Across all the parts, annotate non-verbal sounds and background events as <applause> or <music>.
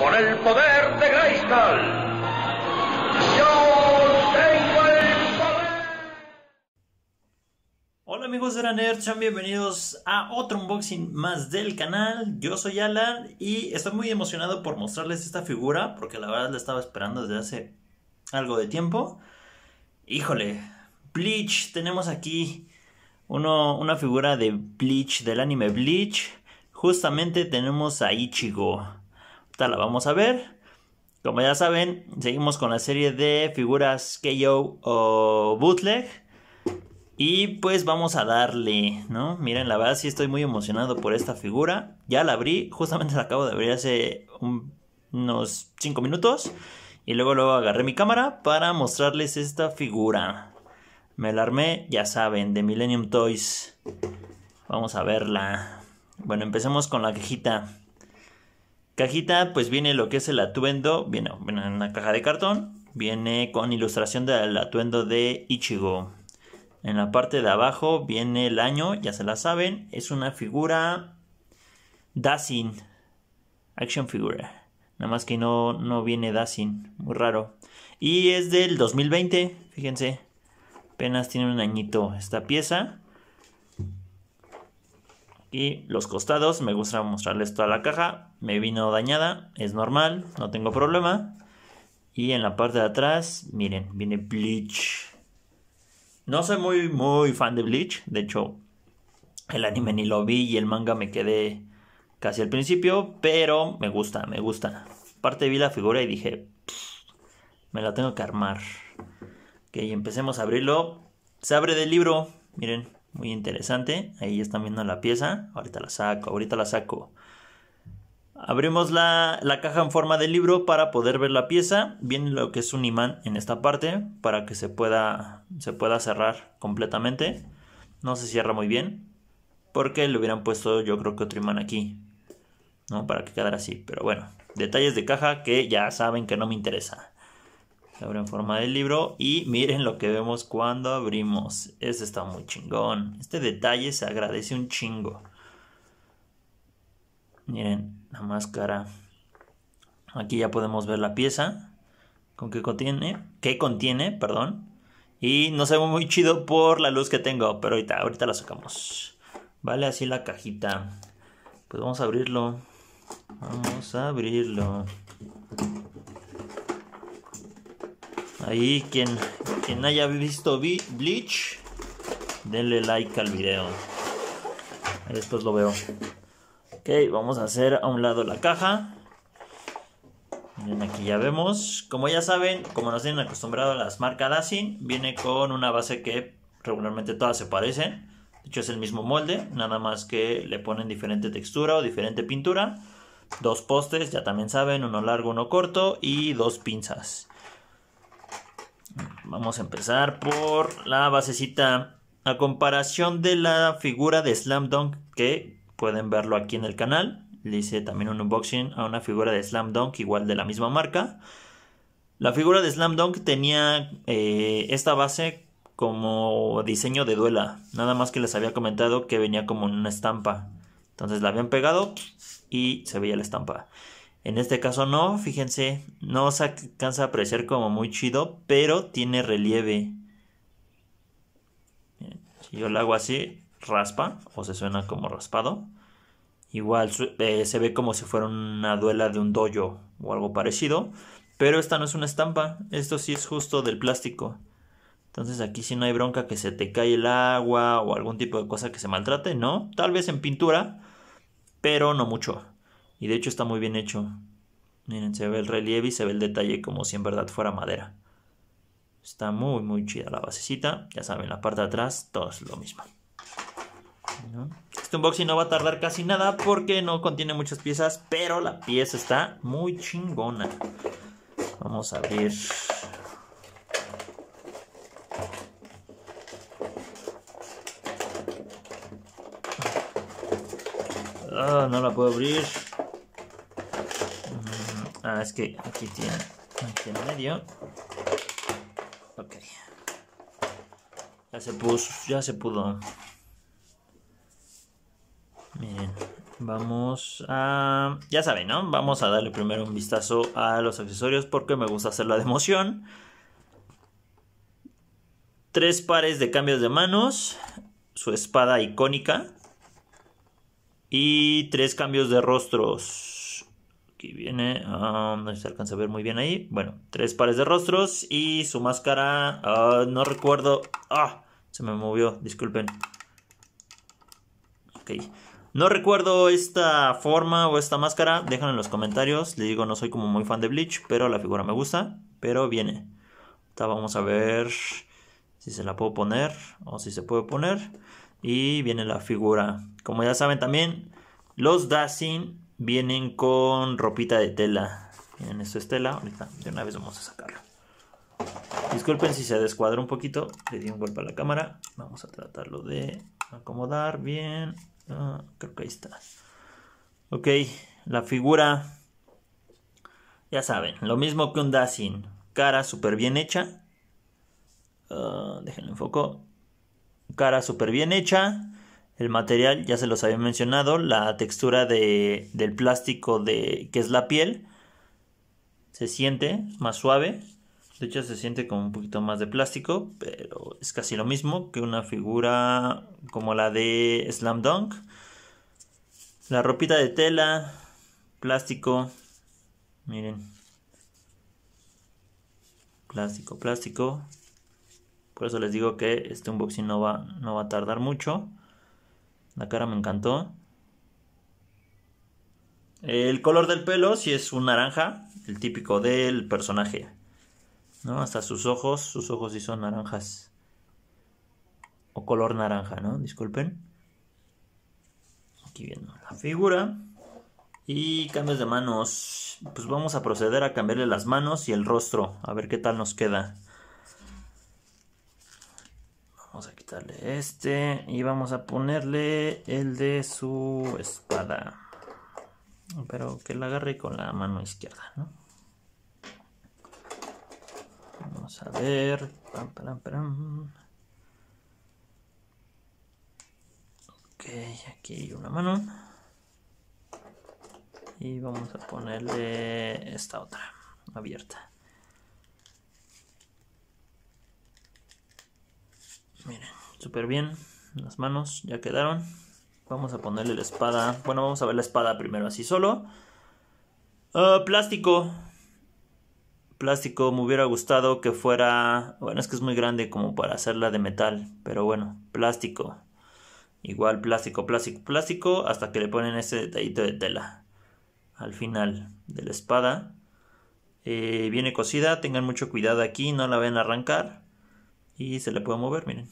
Con el poder de Yo tengo el poder. Hola amigos de la sean bienvenidos a otro unboxing más del canal. Yo soy Alan y estoy muy emocionado por mostrarles esta figura porque la verdad la estaba esperando desde hace algo de tiempo. Híjole, Bleach, tenemos aquí una figura de Bleach, del anime Bleach. Justamente tenemos a Ichigo la vamos a ver. Como ya saben, seguimos con la serie de figuras KO o bootleg. Y pues vamos a darle, ¿no? Miren, la verdad sí estoy muy emocionado por esta figura. Ya la abrí, justamente la acabo de abrir hace unos 5 minutos. Y luego luego agarré mi cámara para mostrarles esta figura. Me la armé, ya saben, de Millennium Toys. Vamos a verla. Bueno, empecemos con la quejita. Cajita, pues viene lo que es el atuendo, viene, en una caja de cartón, viene con ilustración del atuendo de Ichigo. En la parte de abajo viene el año, ya se la saben, es una figura Dassin, action figure. Nada más que no, no viene Dassin, muy raro. Y es del 2020, fíjense. Apenas tiene un añito esta pieza. Y los costados, me gusta mostrarles toda la caja. Me vino dañada, es normal, no tengo problema. Y en la parte de atrás, miren, viene Bleach. No soy muy, muy fan de Bleach. De hecho, el anime ni lo vi y el manga me quedé casi al principio. Pero me gusta, me gusta. Aparte vi la figura y dije, me la tengo que armar. Ok, empecemos a abrirlo. Se abre del libro, miren. Muy interesante. Ahí ya están viendo la pieza. Ahorita la saco, ahorita la saco. Abrimos la, caja en forma de libro para poder ver la pieza. Viene lo que es un imán en esta parte para que se pueda, se pueda cerrar completamente. No se cierra muy bien porque le hubieran puesto yo creo que otro imán aquí. ¿no? Para que quedara así. Pero bueno, detalles de caja que ya saben que no me interesa. Se abre en forma de libro y miren lo que vemos cuando abrimos. Este está muy chingón. Este detalle se agradece un chingo. Miren, la máscara. Aquí ya podemos ver la pieza. Con qué contiene. Qué contiene, perdón. Y no se ve muy chido por la luz que tengo. Pero ahorita, ahorita la sacamos. Vale, así la cajita. Pues vamos a abrirlo. Vamos a abrirlo. Ahí quien, haya visto Bleach, denle like al video. Después lo veo. Ok, vamos a hacer a un lado la caja. Miren, aquí ya vemos. Como ya saben, como nos tienen acostumbrado a las marcas Dacin, viene con una base que regularmente todas se parecen. De hecho, es el mismo molde, nada más que le ponen diferente textura o diferente pintura. Dos postes, ya también saben, uno largo, uno corto y dos pinzas. Vamos a empezar por la basecita. A comparación de la figura de Slam Dunk, que pueden verlo aquí en el canal, le hice también un unboxing a una figura de Slam Dunk igual de la misma marca. La figura de Slam Dunk tenía eh, esta base como diseño de duela, nada más que les había comentado que venía como una estampa. Entonces la habían pegado y se veía la estampa. En este caso no, fíjense, no se alcanza a apreciar como muy chido, pero tiene relieve. Si yo lo hago así, raspa o se suena como raspado. Igual eh, se ve como si fuera una duela de un dojo o algo parecido. Pero esta no es una estampa, esto sí es justo del plástico. Entonces aquí sí no hay bronca que se te cae el agua o algún tipo de cosa que se maltrate, ¿no? Tal vez en pintura, pero no mucho. Y de hecho está muy bien hecho. Miren, se ve el relieve y se ve el detalle como si en verdad fuera madera. Está muy, muy chida la basecita. Ya saben, la parte de atrás, todo es lo mismo. Este unboxing no va a tardar casi nada porque no contiene muchas piezas, pero la pieza está muy chingona. Vamos a abrir. Ah, no la puedo abrir es que aquí tiene, aquí en medio. Ok. Ya se puso, ya se pudo. Miren, vamos a... Ya saben, ¿no? Vamos a darle primero un vistazo a los accesorios porque me gusta hacer la emoción Tres pares de cambios de manos. Su espada icónica. Y tres cambios de rostros Aquí viene, ah, no se alcanza a ver muy bien ahí. Bueno, tres pares de rostros y su máscara, ah, no recuerdo. Ah, se me movió, disculpen. Ok. No recuerdo esta forma o esta máscara, déjenlo en los comentarios. le digo, no soy como muy fan de Bleach, pero la figura me gusta, pero viene. vamos a ver si se la puedo poner o si se puede poner. Y viene la figura. Como ya saben también, los Dazin. Vienen con ropita de tela. vienen esto es tela. Ahorita de una vez vamos a sacarlo. Disculpen si se descuadra un poquito. Le di un golpe a la cámara. Vamos a tratarlo de acomodar bien. Ah, creo que ahí está. Ok, la figura. Ya saben, lo mismo que un Dazin. Cara súper bien hecha. Ah, déjenlo foco. Cara súper bien hecha. El material, ya se los había mencionado, la textura del plástico de, que es la piel, se siente más suave. De hecho, se siente como un poquito más de plástico, pero es casi lo mismo que una figura como la de Slam Dunk. La ropita de tela, plástico, miren. Plástico, plástico. Por eso les digo que este unboxing no va, no va a tardar mucho. La cara me encantó. El color del pelo si es un naranja, el típico del personaje. ¿No? Hasta sus ojos, sus ojos sí son naranjas. O color naranja, ¿no? Disculpen. Aquí viendo la figura. Y cambios de manos. Pues vamos a proceder a cambiarle las manos y el rostro. A ver qué tal nos queda. Dale este y vamos a ponerle el de su espada. Pero que la agarre con la mano izquierda, ¿no? Vamos a ver. Pam, Ok, aquí hay una mano. Y vamos a ponerle esta otra abierta. Miren. Súper bien. Las manos ya quedaron. Vamos a ponerle la espada. Bueno, vamos a ver la espada primero así solo. Ah, plástico. Plástico, me hubiera gustado que fuera... Bueno, es que es muy grande como para hacerla de metal. Pero bueno, plástico. Igual plástico, plástico, plástico. Hasta que le ponen ese detallito de tela. Al final de la espada. Eh, viene cosida. tengan mucho cuidado aquí, no la ven arrancar. Y se le puede mover, miren.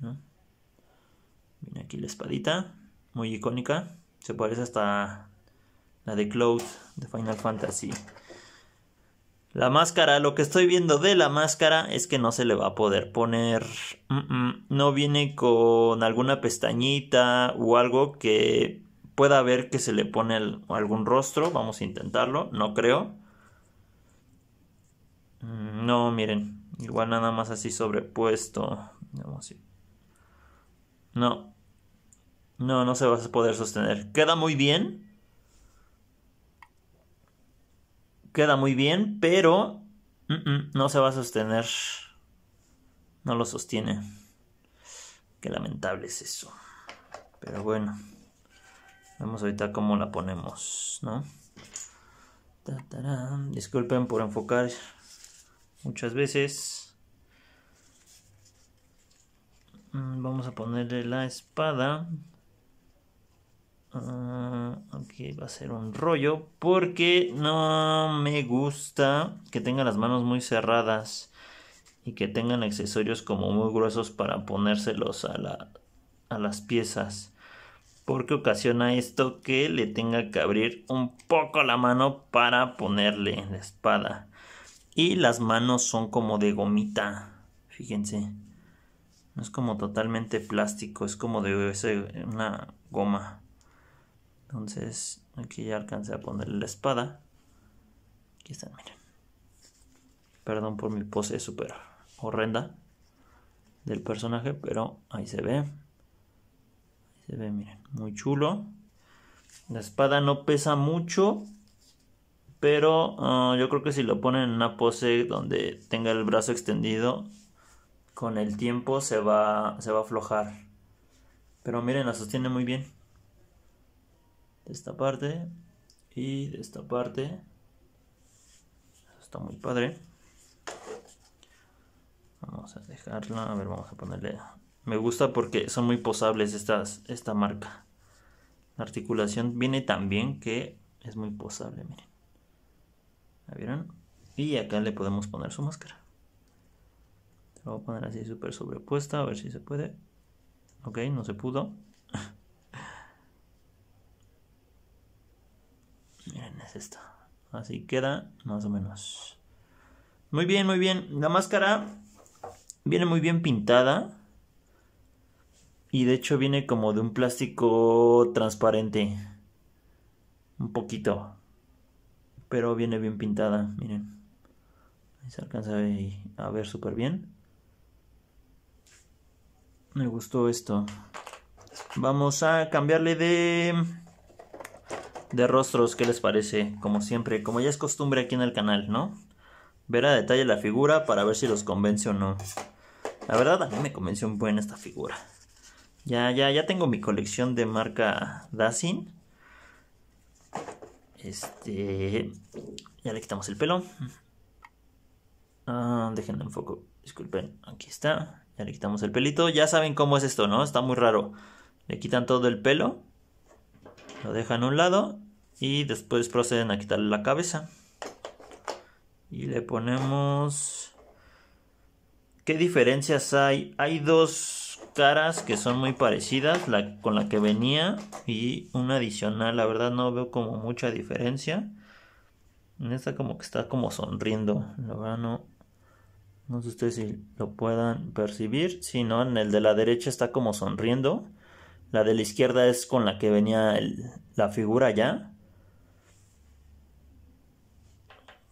Viene aquí la espadita, muy icónica. Se parece hasta la de Cloud de Final Fantasy. La máscara, lo que estoy viendo de la máscara es que no se le va a poder poner. no viene con alguna pestañita o algo que pueda ver que se le pone algún rostro. Vamos a intentarlo, no creo. Mm, no, miren, igual nada más así sobrepuesto. Vamos a no. No, no se va a poder sostener. Queda muy bien. Queda muy bien, pero no se va a sostener. No lo sostiene. Qué lamentable es eso. Pero bueno. Vemos ahorita cómo la ponemos, ¿no? Disculpen por enfocar muchas veces. Mm, vamos a ponerle la espada. Uh, va a ser un rollo. Porque no me gusta que tenga las manos muy cerradas. Y que tengan accesorios como muy gruesos para ponérselos a, a las piezas. Porque ocasiona esto que le tenga que abrir un poco la mano para ponerle la espada. Y las manos son como de gomita. Fíjense. No es como totalmente plástico, es como de una goma. Entonces, aquí ya alcancé a ponerle la espada. Aquí están, miren. Perdón por mi pose súper horrenda del personaje, pero ahí se ve. Ahí se ve, miren, muy chulo. La espada no pesa mucho, pero ah, yo creo que si lo ponen en una pose donde tenga el brazo extendido, con el tiempo se va, se va a aflojar. Pero miren, la sostiene muy bien. De esta parte y de esta parte. está muy padre. Vamos a dejarla. A ver, vamos a ponerle. Me gusta porque son muy posables estas, esta marca. La articulación viene tan bien que es muy posable, miren. ¿La vieron? Y acá le podemos poner su máscara lo voy a poner así súper sobrepuesta, a ver si se puede. Ok, no se pudo. <laughs> Miren, es esta, Así queda, más o menos. Muy bien, muy bien. La máscara viene muy bien pintada. Y de hecho viene como de un plástico transparente. Un poquito. Pero viene bien pintada, miren. Se alcanza a ver súper bien. Me gustó esto. Vamos a cambiarle de de rostros, ¿qué les parece? Como siempre, como ya es costumbre aquí en el canal, ¿no? Ver a detalle la figura para ver si los convence o no. La verdad, a mí me convenció muy buen esta figura. Ya, ya, ya tengo mi colección de marca Dacin. Este... Ya le quitamos el pelo. Dejen ah, déjenlo en foco. Disculpen, aquí está. Ya le quitamos el pelito. Ya saben cómo es esto, ¿no? Está muy raro. Le quitan todo el pelo. Lo dejan a un lado. Y después proceden a quitarle la cabeza. Y le ponemos... ¿Qué diferencias hay? Hay dos caras que son muy parecidas. La con la que venía. Y una adicional. La verdad no veo como mucha diferencia. En esta como que está como sonriendo. La verdad no, no sé ustedes si lo puedan percibir. Si ¿no? En el de la derecha está como sonriendo. La de la izquierda es con la que venía la figura ya.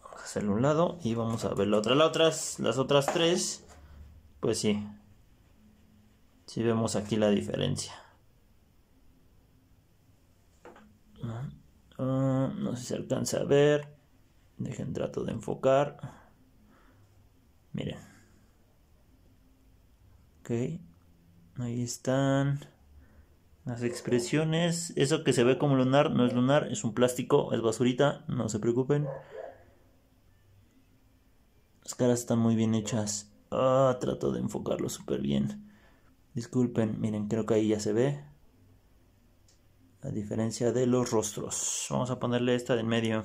Vamos a un lado y vamos a ver la otra. otras, las otras tres, pues sí. si vemos aquí la diferencia. Ah, ah, no sé si se alcanza a ver. Dejen trato de enfocar. Miren. Ok. Ahí están las expresiones. Eso que se ve como lunar no es lunar, es un plástico, es basurita, no se preocupen. Las caras están muy bien hechas. Ah, trato de enfocarlo súper bien. Disculpen, miren, creo que ahí ya se ve. La diferencia de los rostros. Vamos a ponerle esta de en medio.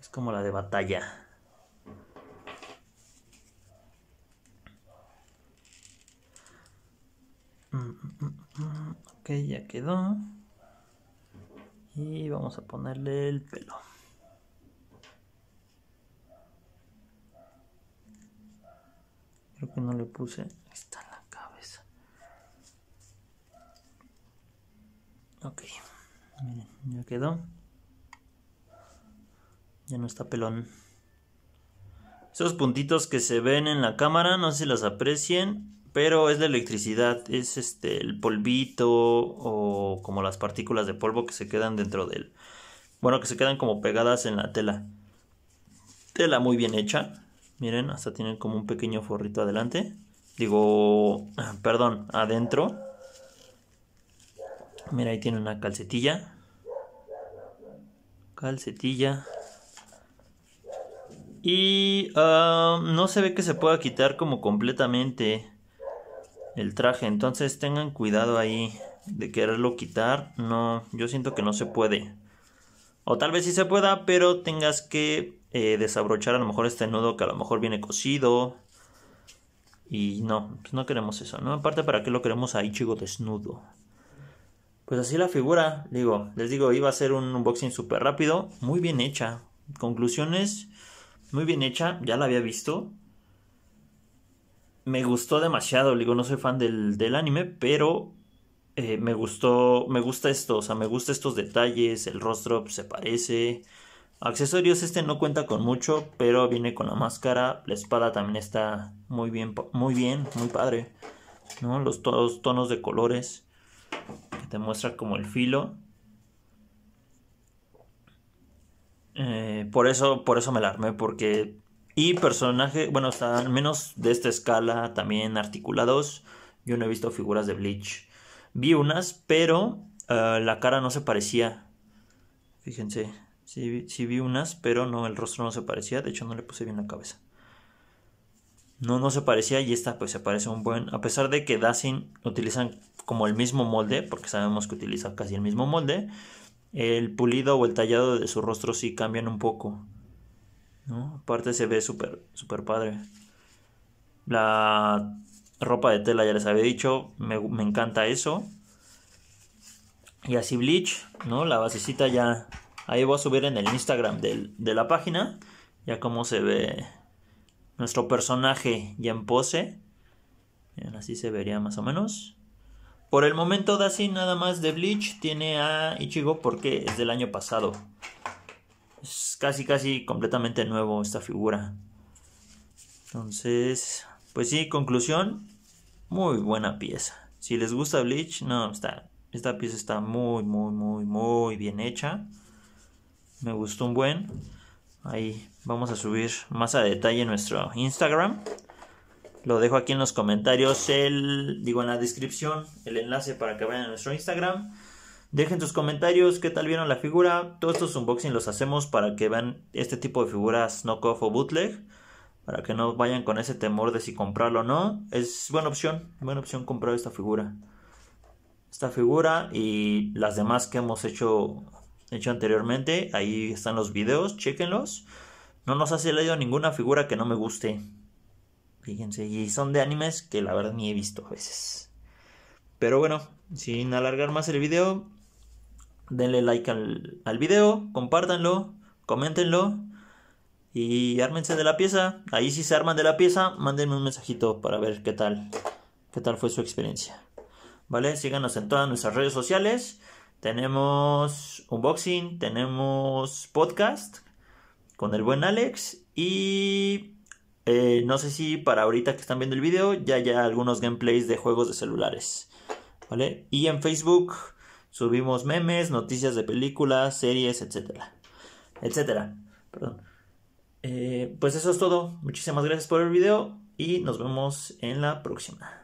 Es como la de batalla. Mm, mm, mm, ok, ya quedó. Y vamos a ponerle el pelo. Creo que no le puse. Está la cabeza. Ok. Miren, ya quedó. Ya no está pelón. Esos puntitos que se ven en la cámara, no se si las aprecien pero es la electricidad, es este el polvito o como las partículas de polvo que se quedan dentro del bueno, que se quedan como pegadas en la tela. Tela muy bien hecha. Miren, hasta tienen como un pequeño forrito adelante. Digo, <clears throat> perdón, adentro. Mira, ahí tiene una calcetilla. Calcetilla. Y ah, no se ve que se pueda quitar como completamente el traje. Entonces tengan cuidado ahí de quererlo quitar. No, yo siento que no se puede. O tal vez sí se pueda, pero tengas que eh, desabrochar a lo mejor este nudo que a lo mejor viene cosido. Y no, pues no queremos eso, ¿no? Aparte, ¿para qué lo queremos ahí, chico, desnudo? Pues así la figura, digo, les digo, iba a ser un unboxing súper rápido, muy bien hecha. Conclusiones, muy bien hecha, ya la había visto, me gustó demasiado. digo, no soy fan del, anime, pero eh, me gustó, me gusta esto, o sea, me gustan estos detalles, el rostro pues, se parece. Accesorios este no cuenta con mucho, pero viene con la máscara, la espada también está muy bien, muy bien, muy padre. ¿no? Los todos tonos de colores que te muestra como el filo. Eh, por eso, por eso me alarmé, armé, porque y personaje, bueno, están al menos de esta escala, también articulados. Yo no he visto figuras de Bleach. Vi unas, pero ah, la cara no se parecía. Fíjense, sí, vi unas, pero no, el rostro no se parecía. De hecho, no le puse bien la cabeza. No, no se parecía y esta pues se parece un buen... A pesar de que Dasin utilizan como el mismo molde, porque sabemos que utiliza casi el mismo molde, el pulido o el tallado de su rostro sí cambian un poco. Aparte se ve súper, súper padre. La ropa de tela, ya les había dicho, me, encanta eso. Y así Bleach, ¿no? La basecita ya... Ahí voy a subir en el Instagram de la página. Ya cómo se ve nuestro personaje ya en pose. así se vería más o menos. Por el momento, así nada más de Bleach tiene a Ichigo porque es del año pasado casi, casi completamente nuevo esta figura. Entonces, pues sí, conclusión, muy buena pieza. Si les gusta Bleach, no, está, esta pieza está muy, muy, muy, muy bien hecha. Me gustó un buen. Ahí vamos a subir más a detalle nuestro Instagram. Lo dejo aquí en los comentarios, el, digo en la descripción, el enlace para que vayan a nuestro Instagram. Dejen sus comentarios, qué tal vieron la figura. Todos estos unboxings los hacemos para que vean este tipo de figuras knockoff o bootleg. Para que no vayan con ese temor de si comprarlo o no. Es buena opción, buena opción comprar esta figura. Esta figura y las demás que hemos hecho, hecho anteriormente. Ahí están los videos, chequenlos. No nos ha salido ninguna figura que no me guste. Fíjense, y son de animes que la verdad ni he visto a veces. Pero bueno, sin alargar más el video, denle like al, al video, compártanlo, coméntenlo y ármense de la pieza. Ahí si se arman de la pieza, mándenme un mensajito para ver qué tal, qué tal fue su experiencia. ¿Vale? Síganos en todas nuestras redes sociales. Tenemos unboxing, tenemos podcast con el buen Alex y eh, no sé si para ahorita que están viendo el video ya hay algunos gameplays de juegos de celulares. ¿Vale? Y en Facebook Subimos memes, noticias de películas, series, etcétera. Etcétera. Perdón. Eh, pues eso es todo. Muchísimas gracias por el video y nos vemos en la próxima.